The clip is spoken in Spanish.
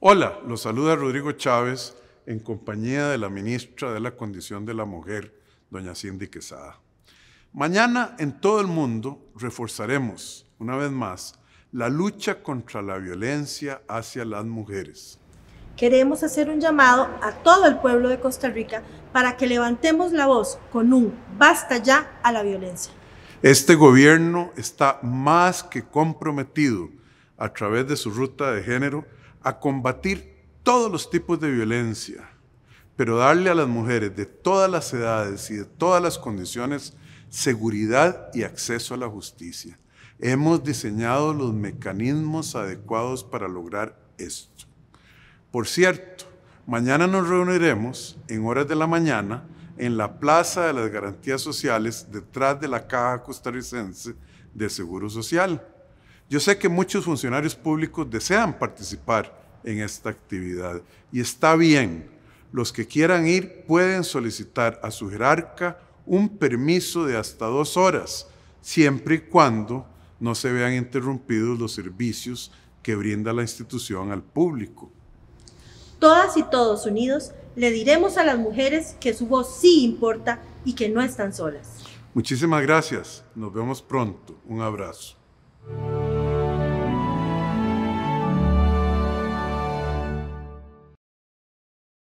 Hola, los saluda Rodrigo Chávez en compañía de la ministra de la Condición de la Mujer, doña Cindy Quesada. Mañana en todo el mundo reforzaremos, una vez más, la lucha contra la violencia hacia las mujeres. Queremos hacer un llamado a todo el pueblo de Costa Rica para que levantemos la voz con un basta ya a la violencia. Este gobierno está más que comprometido a través de su ruta de género a combatir todos los tipos de violencia, pero darle a las mujeres de todas las edades y de todas las condiciones seguridad y acceso a la justicia. Hemos diseñado los mecanismos adecuados para lograr esto. Por cierto, mañana nos reuniremos en horas de la mañana en la Plaza de las Garantías Sociales detrás de la Caja Costarricense de Seguro Social. Yo sé que muchos funcionarios públicos desean participar en esta actividad y está bien. Los que quieran ir pueden solicitar a su jerarca un permiso de hasta dos horas, siempre y cuando no se vean interrumpidos los servicios que brinda la institución al público. Todas y todos unidos le diremos a las mujeres que su voz sí importa y que no están solas. Muchísimas gracias. Nos vemos pronto. Un abrazo.